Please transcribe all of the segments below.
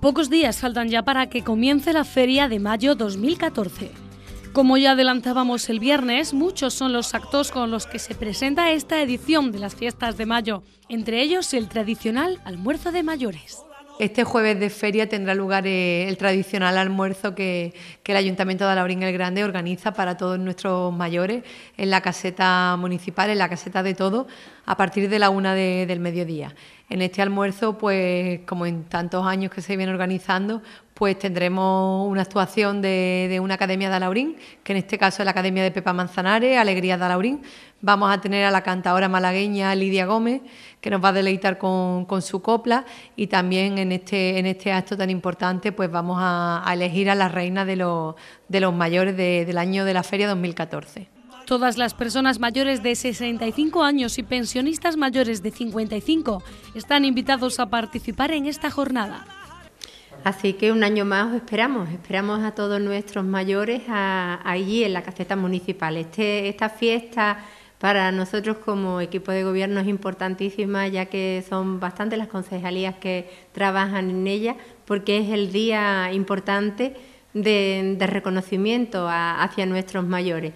Pocos días faltan ya para que comience la feria de mayo 2014. Como ya adelantábamos el viernes, muchos son los actos con los que se presenta esta edición de las fiestas de mayo, entre ellos el tradicional almuerzo de mayores. Este jueves de feria tendrá lugar eh, el tradicional almuerzo que, el Ayuntamiento de Laurín el Grande organiza para todos nuestros mayores en la caseta municipal, en la caseta de todo, a partir de la una del mediodía. En este almuerzo, pues como en tantos años que se viene organizando, pues tendremos una actuación de, una academia de Alaurín, que en este caso es la Academia de Pepa Manzanares, Alegría de Alaurín. Vamos a tener a la cantadora malagueña Lidia Gómez, que nos va a deleitar con, su copla y también en este, en este acto tan importante pues vamos a, elegir a la reina de los, de los mayores del año de la feria 2014. Todas las personas mayores de 65 años y pensionistas mayores de 55 están invitados a participar en esta jornada. Así que un año más esperamos, esperamos a todos nuestros mayores allí en la caseta municipal. Este, esta fiesta para nosotros como equipo de gobierno es importantísima, ya que son bastantes las concejalías que trabajan en ella, porque es el día importante de, reconocimiento hacia nuestros mayores.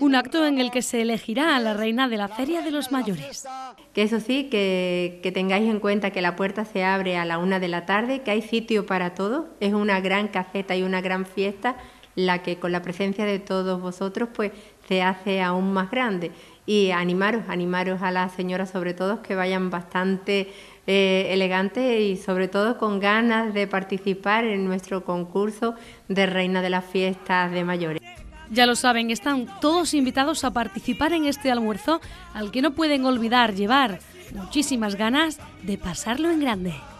Un acto en el que se elegirá a la reina de la Feria de los Mayores. Que eso sí, que, tengáis en cuenta que la puerta se abre a la una de la tarde, que hay sitio para todos, es una gran caseta y una gran fiesta, la que con la presencia de todos vosotros pues se hace aún más grande y animaros, animaros a las señoras sobre todo que vayan bastante eh, elegantes y sobre todo con ganas de participar en nuestro concurso de Reina de las Fiestas de Mayores. Ya lo saben, están todos invitados a participar en este almuerzo al que no pueden olvidar llevar muchísimas ganas de pasarlo en grande.